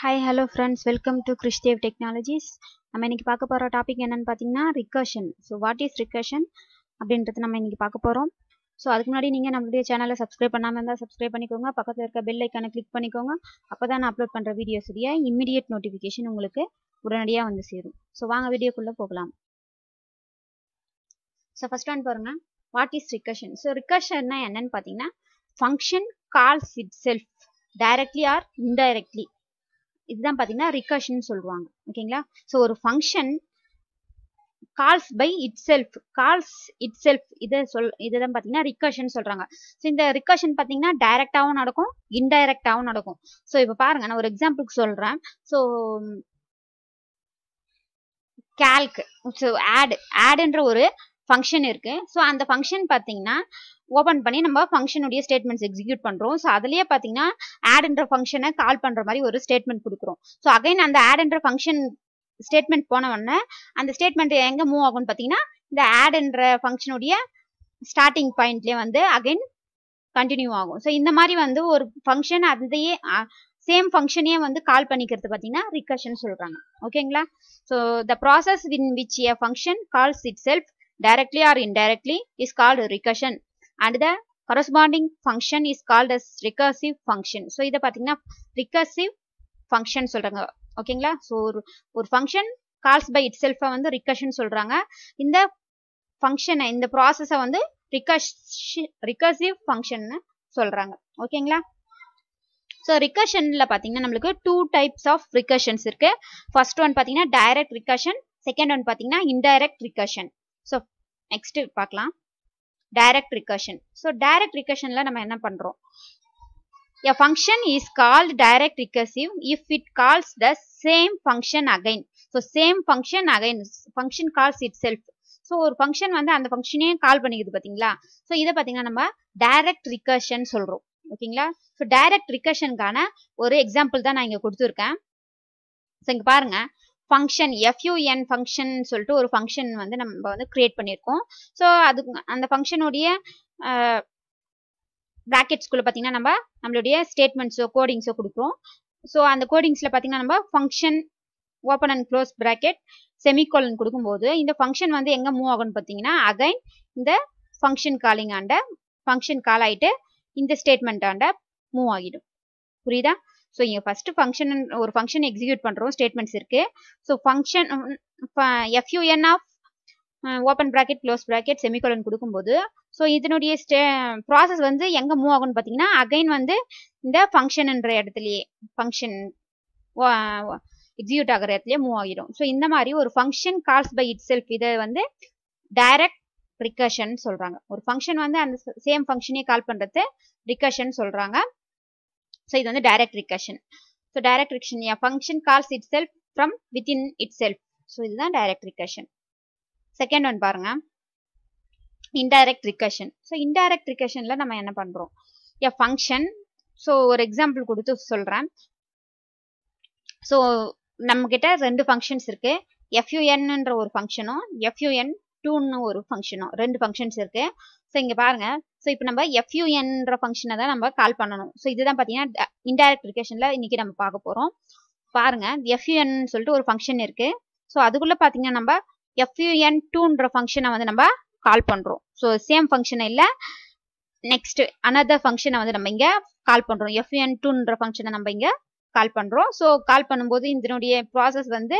Hi hello friends welcome to கிறிஸ்டேவ் technologies நம்ம இன்றைக்கி பார்க்க போகிற டாபிக் என்னென்னு பார்த்தீங்கன்னா recursion so what is recursion அப்படின்றது நம்ம இன்றைக்கி பார்க்க போகிறோம் ஸோ அதுக்கு முன்னாடி நீங்கள் நம்மளுடைய சேனலை சப்ஸ்கிரைப் பண்ணாமல் இருந்தால் சப்ஸ்கிரைப் பண்ணிக்கோங்க பக்கத்தில் இருக்க பெல் ஐக்கானை கிளிக் பண்ணிக்கோங்க அப்போ தான் நான் அப்லோட் பண்ணுற வீடியோஸுடைய இம்மிடியட் நோட்டிஃபிகேஷன் உங்களுக்கு உடனடியாக வந்து சேரும் ஸோ வாங்க வீடியோக்குள்ளே போகலாம் ஸோ ஃபஸ்ட் ஒன் பாருங்க வாட் இஸ் ரிக்கர்ஷன் ஸோ ரிக்கர்ஷன்னா என்னன்னு பார்த்தீங்கன்னா function calls itself directly or indirectly இதுதான் பார்த்தீங்கன்னா ரிகர்ஷன் சொல்லுவாங்க ஓகேங்களா ஸோ ஒரு function calls by itself calls itself இதை சொல் இதை தான் பார்த்தீங்கன்னா ரிகர்ஷன் சொல்கிறாங்க ஸோ இந்த ரிகர்ஷன் பார்த்தீங்கன்னா டைரெக்டாகவும் நடக்கும் இன்டைரக்டாகவும் நடக்கும் ஸோ இப்போ பாருங்க நான் ஒரு எக்ஸாம்பிளுக்கு சொல்கிறேன் ஸோ கேல்க் ஸோ ஆடு ஆடுன்ற ஒரு ஃபங்க்ஷன் இருக்குது ஸோ அந்த ஃபங்க்ஷன் பார்த்தீங்கன்னா ஓப்பன் பண்ணி நம்ம ஃபங்க்ஷனுடைய ஸ்டேட்மெண்ட்ஸ் எக்ஸிக்யூட் பண்ணுறோம் ஸோ அதுலேயே பார்த்தீங்கன்னா ஆட்ன்ற ஃபங்க்ஷனை கால் பண்ணுற மாதிரி ஒரு ஸ்டேட்மெண்ட் கொடுக்குறோம் ஸோ அகைன் அந்த ஆட்ன்ற ஃபங்க்ஷன் ஸ்டேட்மெண்ட் உடனே அந்த ஸ்டேட்மெண்ட் எங்கே மூவ் ஆகும்னு பார்த்தீங்கன்னா இந்த ஆட்ன்ற ஃபங்க்ஷனுடைய ஸ்டார்டிங் பாயிண்ட்லேயே வந்து அகைன் கண்டினியூ ஆகும் ஸோ இந்த மாதிரி வந்து ஒரு ஃபங்க்ஷன் அதையே சேம் ஃபங்க்ஷனையே வந்து கால் பண்ணிக்கிறது பார்த்தீங்கன்னா ரிகர்ஷன் சொல்கிறாங்க ஓகேங்களா so the process in which a function calls itself directly or indirectly is called recursion and the corresponding function is called as recursive function. So, இதை பார்த்தீங்கன்னா recursive function சொல்றாங்க ஓகேங்களா ஸோ ஒரு ஒரு ஃபங்க்ஷன் கால்ஸ் பை இட் செல்ஃபை வந்து recursion சொல்றாங்க இந்த ஃபங்க்ஷனை இந்த ப்ராசஸை வந்து ரிகர்ஷ் ரிகர்சிவ் ஃபங்க்ஷன்னு சொல்றாங்க ஓகேங்களா ஸோ ரிகர்ஷனில் பார்த்தீங்கன்னா நம்மளுக்கு டூ டைப்ஸ் ஆஃப் ரிகர்ஷன்ஸ் இருக்கு ஃபர்ஸ்ட் ஒன் பார்த்தீங்கன்னா டைரக்ட் ரிகர்ஷன் செகண்ட் ஒன் பார்த்தீங்கன்னா இன்டைரக்ட் ரிகர்ஷன் ஸோ நெக்ஸ்ட் பார்க்கலாம் direct recursion so direct recursionல நம்ம என்ன பண்ணுறோம் A function is called direct recursive if it calls the same function again. So, same function again, function calls itself. so ஒரு function வந்து அந்த function ஏன் கால் பண்ணிக்குது பத்திங்களா so இதை பார்த்தீங்கன்னா நம்ம direct recursion ரிகர்ஷன் சொல்கிறோம் so direct recursion கான ஒரு example தான் நான் இங்க இங்கே கொடுத்துருக்கேன் so இங்க பாருங்கள் ஃபங்க்ஷன் எஃப்யூஎன் ஃபங்க்ஷன் சொல்லிட்டு ஒரு ஃபங்க்ஷன் வந்து நம்ம வந்து கிரியேட் பண்ணியிருக்கோம் ஸோ அது அந்த ஃபங்க்ஷனுடைய ப்ராக்கெட்ஸ்குள்ளே பார்த்தீங்கன்னா நம்ம நம்மளுடைய ஸ்டேட்மெண்ட்ஸோ கோடிங்ஸோ கொடுக்குறோம் ஸோ அந்த கோடிங்ஸில் பார்த்தீங்கன்னா நம்ம function open and close bracket semicolon கொடுக்கும்போது இந்த ஃபங்க்ஷன் வந்து எங்கே மூவ் ஆகும்னு பார்த்தீங்கன்னா அகைன் இந்த function calling and function call ஆகிட்டு இந்த ஸ்டேட்மெண்ட் ஆண்ட மூவ் ஆகிடும் புரியுதா ஸோ இங்கே ஃபஸ்ட்டு ஃபங்க்ஷன் ஒரு ஃபங்க்ஷன் எக்ஸிக்யூட் பண்ணுறோம் ஸ்டேட்மெண்ட்ஸ் இருக்குது so function F U N of open bracket close bracket semicolon கொடுக்கும்போது ஸோ இதனுடைய ஸ்டே ப்ராசஸ் வந்து எங்கே மூவ் ஆகும்னு பார்த்தீங்கன்னா அகைன் வந்து இந்த ஃபங்க்ஷன்ன்ற இடத்துலையே ஃபங்க்ஷன் எக்ஸிக்யூட் ஆகிற இடத்துலையே மூவ் ஆகிடும் ஸோ இந்த மாதிரி ஒரு function calls by itself இதை வந்து டைரக்ட் ரிகர்ஷன் சொல்கிறாங்க ஒரு ஃபங்க்ஷன் வந்து அந்த சேம் ஃபங்க்ஷனே கால் பண்ணுறது ரிகர்ஷன் சொல்கிறாங்க ஸோ இது வந்து direct recursion so direct recursion function calls itself from within itself so இதுதான் டைரக்ட் ரிகர்ஷன் செகண்ட் ஒன் பாருங்க இன்டைரக்ட் ரிகர்ஷன் ஸோ இன்டைரக்ட் ரிகர்ஷனில் நம்ம என்ன பண்ணுறோம் எ ஃபங்க்ஷன் ஸோ ஒரு எக்ஸாம்பிள் கொடுத்து சொல்கிறேன் ஸோ நம்மக்கிட்ட ரெண்டு ஃபங்க்ஷன்ஸ் இருக்கு எஃப்யூஎன்ன்ற ஒரு ஃபங்க்ஷனும் எஃப்யூஎன் டூன்னு ஒரு ஃபங்க்ஷனும் ரெண்டு ஃபங்க்ஷன்ஸ் இருக்கு ஸோ இங்கே பாருங்க ஸோ இப்போ நம்ம எஃப்யூஎன்ற ஃபங்க்ஷனை தான் நம்ம கால் பண்ணணும் ஸோ இதுதான் பார்த்தீங்கன்னா இன்டைரக்ட் ரிகேஷனில் இன்றைக்கி நம்ம பார்க்க போகிறோம் பாருங்கள் எஃப்யூஎன் சொல்லிட்டு ஒரு ஃபங்க்ஷன் இருக்குது ஸோ அதுக்குள்ளே பார்த்தீங்கன்னா நம்ம எஃப்யூஎன் டூன்ற ஃபங்க்ஷனை வந்து நம்ம கால் பண்ணுறோம் ஸோ சேம் ஃபங்க்ஷன் இல்லை நெக்ஸ்ட் அனதர் ஃபங்க்ஷனை வந்து நம்ம இங்கே கால் பண்ணுறோம் எஃப்யூஎன் டூன்ற ஃபங்க்ஷனை நம்ம இங்கே கால் பண்ணுறோம் ஸோ கால் பண்ணும்போது இதனுடைய ப்ராசஸ் வந்து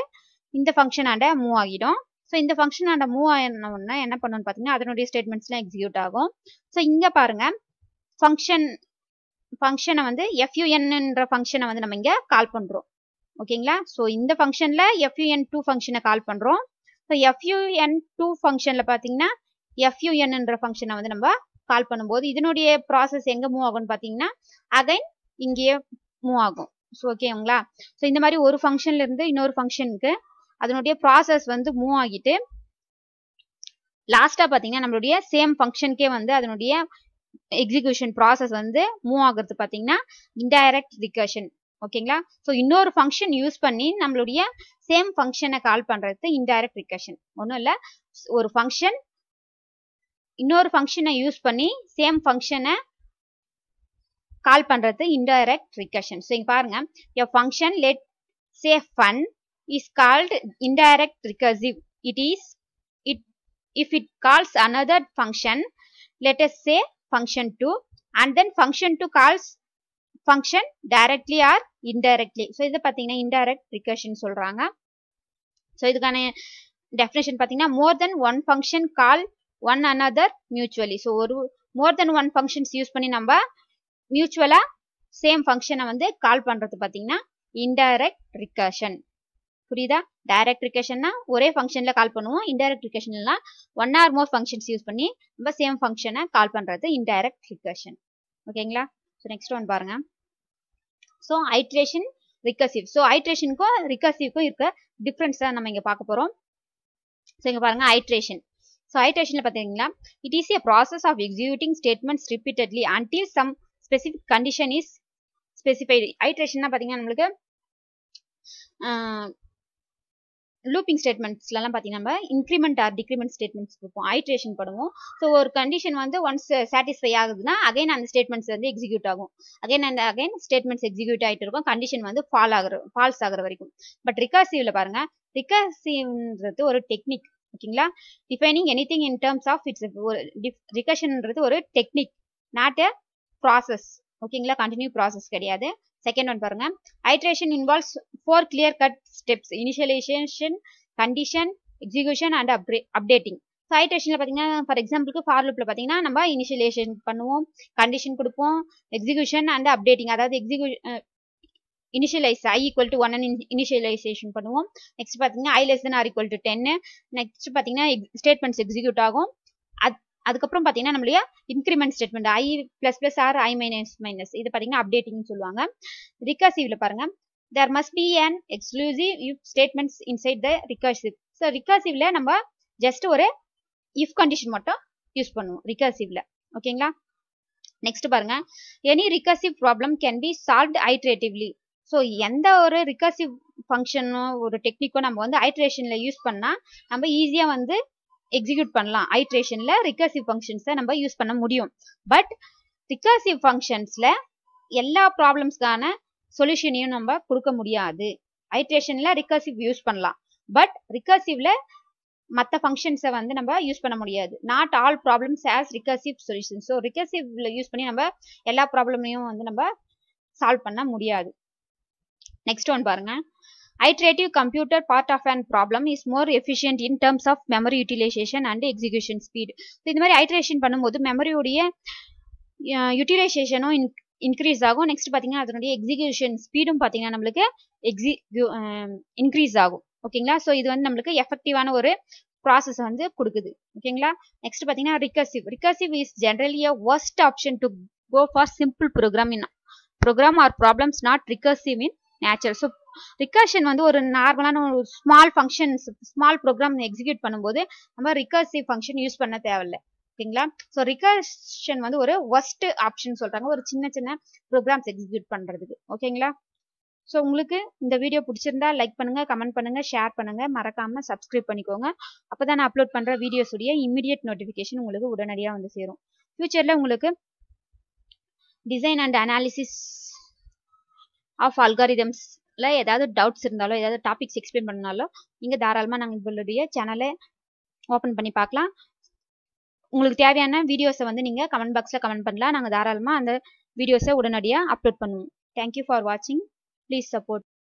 இந்த ஃபங்க்ஷனாண்ட மூவ் ஆகிடும் ஸோ இந்த ஃபங்க்ஷன் அந்த மூவ் ஆனோம்னா என்ன பண்ணணும்னு பார்த்தீங்கன்னா அதனுடைய ஸ்டேட்மெண்ட்ஸ்லாம் எக்ஸிக்யூட் ஆகும் ஸோ இங்கே பாருங்க ஃபங்க்ஷன் ஃபங்க்ஷனை வந்து எஃப்யூஎன்ன்ற ஃபங்க்ஷனை வந்து நம்ம இங்கே கால் பண்ணுறோம் ஓகேங்களா ஸோ இந்த ஃபங்க்ஷனில் எஃப்யூஎன் டூ ஃபங்க்ஷனை கால் பண்ணுறோம் ஸோ எஃப்யூஎன் டூ ஃபங்க்ஷனில் பார்த்தீங்கன்னா எஃப்யூஎன்ன்ற ஃபங்க்ஷனை வந்து நம்ம கால் பண்ணும்போது இதனுடைய ப்ராசஸ் எங்கே மூவ் ஆகும்னு பார்த்தீங்கன்னா அகைன் இங்கேயே மூவ் ஆகும் ஸோ ஓகேங்களா ஸோ இந்த மாதிரி ஒரு ஃபங்க்ஷன்ல இருந்து இன்னொரு ஃபங்க்ஷனுக்கு அதனுடைய ப்ராசஸ் வந்து மூவ் ஆகிட்டு லாஸ்டா பாத்தீங்கன்னா நம்மளுடைய சேம் ஃபங்க்ஷனுக்கே வந்து அதனுடைய எக்ஸிகியூஷன் ப்ராசஸ் வந்து மூவ் ஆகுறது பாத்தீங்கன்னா இன்டைரக்ட் ரிகர்ஷன் ஓகேங்களா ஸோ இன்னொரு ஃபங்க்ஷன் யூஸ் பண்ணி நம்மளுடைய சேம் ஃபங்க்ஷனை கால் பண்றது இன்டைரக்ட் ரிகர்ஷன் ஒன்றும் இல்லை ஒரு ஃபங்க்ஷன் இன்னொரு ஃபங்க்ஷனை யூஸ் பண்ணி சேம் ஃபங்க்ஷனை கால் பண்றது இன்டைரக்ட் ரிகர்ஷன் ஸோ இங்க பாருங்க யோ function let say fun is called indirect recursive. It is it if it calls another function, let us say function 2 and then function 2 calls function directly or indirectly. So இது பார்த்தீங்கன்னா indirect recursion சொல்றாங்க. So இதுக்கான definition பார்த்தீங்கன்னா more than one function call one another mutually. So ஒரு more than one functions use பண்ணி நம்ம mutual same ஃபங்க்ஷனை வந்து கால் பண்ணுறது பார்த்தீங்கன்னா இன்டைரக்ட் ரிகர்ஷன் புரியுதா டைரக்ட் ரிகேஷன்னா ஒரே ஃபங்க்ஷனில் கால் பண்ணுவோம் இன்டைரக்ட் ரிகேஷன்லாம் one or more functions use பண்ணி ரொம்ப சேம் ஃபங்க்ஷனை கால் பண்ணுறது இன்டைரக்ட் ரிகேஷன் ஓகேங்களா ஸோ நெக்ஸ்ட் ஒன் பாருங்க ஸோ ஐட்ரேஷன் ரிகர்சிவ் ஸோ ஐட்ரேஷனுக்கும் ரிகர்சிவ்க்கும் இருக்க டிஃப்ரென்ஸ் தான் நம்ம இங்கே பார்க்க போகிறோம் ஸோ இங்கே பாருங்க ஐட்ரேஷன் ஸோ ஐட்ரேஷனில் பார்த்தீங்களா it is a process of executing statements repeatedly until some specific condition is specified ஐட்ரேஷன்னா பார்த்தீங்கன்னா நம்மளுக்கு லூப்பிங் ஸ்டேட்மெண்ட்ஸ்லாம் பார்த்தீங்கன்னா நம்ம இன்க்ரிமெண்ட் ஆர் டிக்ரிமெண்ட் ஸ்டேட்மெண்ட்ஸ் கொடுப்போம் ஐட்ரேஷன் பண்ணுவோம் ஸோ ஒரு கண்டிஷன் வந்து ஒன்ஸ் சாட்டிஸ்ஃபை ஆகுதுன்னா அகைன் அந்த ஸ்டேட்மெண்ட்ஸ் வந்து எக்ஸிக்யூட் ஆகும் அகைன் அந்த அகைன் ஸ்டேட்மெண்ட்ஸ் எக்ஸிக்யூட் ஆகிட்டு இருக்கும் கண்டிஷன் வந்து ஃபால் ஆகிற ஃபால்ஸ் ஆகிற வரைக்கும் பட் ரிகர்சிவ்ல பாருங்க ரிகர்சிவ்ன்றது ஒரு டெக்னிக் ஓகேங்களா defining anything in terms of its ஒரு ரிகர்ஷன்ன்றது ஒரு டெக்னிக் நாட் எ ப்ராசஸ் ஓகேங்களா கண்டினியூ ப்ராசஸ் கிடையாது செகண்ட் ஒன் பாருங்க iteration involves four clear cut steps initialisation condition execution and update updating so ஐட்ரேஷனில் பார்த்தீங்கன்னா ஃபார் எக்ஸாம்பிளுக்கு ஃபார்லூப்ல பார்த்தீங்கன்னா நம்ம இனிஷியலேஷன் பண்ணுவோம் கண்டிஷன் கொடுப்போம் எக்ஸிகூஷன் அண்ட் அப்டேட்டிங் அதாவது execute initialise I equal to one and initialisation பண்ணுவோம் நெக்ஸ்ட் பார்த்தீங்கன்னா I less than or equal to டென்னு நெக்ஸ்ட் பார்த்தீங்கன்னா ஸ்டேட்மெண்ட்ஸ் எக்ஸிக்யூட் ஆகும் அதுக்கப்புறம் பார்த்தீங்கன்னா நம்மளுடைய increment statement I plus plus or I minus minus இது பார்த்தீங்கன்னா அப்டேட்டிங்னு சொல்லுவாங்க ரிகர்சிவ்ல பாருங்க there must be an exclusive if statements inside the recursive so ரிகர்சிவ்ல நம்ம ஜஸ்ட் ஒரு இஃப் கண்டிஷன் மட்டும் யூஸ் பண்ணுவோம் ரிகர்சிவ்ல ஓகேங்களா நெக்ஸ்ட் பாருங்க any recursive problem can be solve iteratively so எந்த ஒரு ரிகர்சிவ் ஃபங்க்ஷனோ ஒரு டெக்னிக்கோ நம்ம வந்து ஹைட்ரேஷனில் யூஸ் பண்ணால் நம்ம ஈஸியாக வந்து எக்ஸிக்யூட் பண்ணலாம் ஐட்ரேஷன்ல ரிகர்சிவ் ஃபங்க்ஷன்ஸை நம்ம யூஸ் பண்ண முடியும் பட் ரிகர்சிவ் ஃபங்க்ஷன்ஸ்ல எல்லா ப்ராப்ளம்ஸ்க்கான சொல்யூஷனையும் நம்ம கொடுக்க முடியாது ஐட்ரேஷன்ல ரிகர்சிவ் யூஸ் பண்ணலாம் பட் ரிகர்சிவ்ல மற்ற ஃபங்க்ஷன்ஸை வந்து நம்ம யூஸ் பண்ண முடியாது not all problems has recursive solution so ரிகர்சிவ்ல யூஸ் பண்ணி நம்ம எல்லா ப்ராப்ளமையும் வந்து நம்ம சால்வ் பண்ண முடியாது நெக்ஸ்ட் ஒன் பாருங்க Iterative computer part of an problem is more efficient in terms of memory utilization and execution speed. So, இந்த மாதிரி iteration பண்ணும்போது memory உடைய யூட்டிலைசேஷனும் இன்க்ரீஸ் ஆகும் நெக்ஸ்ட் பார்த்தீங்கன்னா அதனுடைய எக்ஸிகியூஷன் ஸ்பீடும் பார்த்தீங்கன்னா நம்மளுக்கு எக்ஸி இன்க்ரீஸ் ஆகும் ஓகேங்களா ஸோ இது வந்து நம்மளுக்கு எஃபெக்டிவான ஒரு ப்ராசஸ் வந்து கொடுக்குது ஓகேங்களா நெக்ஸ்ட் பார்த்தீங்கன்னா recursive recursive is generally a worst option to go for simple program in program or problems not recursive in nature so recursion வந்து ஒரு நார்மலான ஒரு small functions small program execute பண்ணும்போது நம்ம ரிகர்சிவ் ஃபங்க்ஷன் யூஸ் பண்ண தேவையில்லை ஓகேங்களா ஸோ ரிகர்ஷன் வந்து ஒரு ஒஸ்ட் ஆப்ஷன் சொல்றாங்க ஒரு சின்ன சின்ன ப்ரோக்ராம்ஸ் எக்ஸிக்யூட் பண்றதுக்கு ஓகேங்களா ஸோ உங்களுக்கு இந்த வீடியோ பிடிச்சிருந்தா லைக் பண்ணுங்க கமெண்ட் பண்ணுங்க ஷேர் பண்ணுங்க மறக்காம சப்ஸ்கிரைப் பண்ணிக்கோங்க அப்போதான் நான் அப்லோட் பண்ற வீடியோஸ் உடைய இமீடியட் நோட்டிஃபிகேஷன் உங்களுக்கு உடனடியாக வந்து சேரும் ஃபியூச்சர்ல உங்களுக்கு design and analysis of algorithms இல்லை ஏதாவது டவுட்ஸ் இருந்தாலோ ஏதாவது டாபிக்ஸ் எக்ஸ்பிளைன் பண்ணாலோ நீங்கள் தாராளமாக நாங்கள் உங்களுடைய சேனலை ஓப்பன் பண்ணி பார்க்கலாம் உங்களுக்கு தேவையான வீடியோஸை வந்து நீங்கள் கமெண்ட் பாக்ஸில் கமெண்ட் பண்ணலாம் நாங்கள் தாராளமாக அந்த வீடியோஸை உடனடியாக அப்லோட் பண்ணுவோம் தேங்க்யூ ஃபார் வாட்சிங் ப்ளீஸ் சப்போர்ட்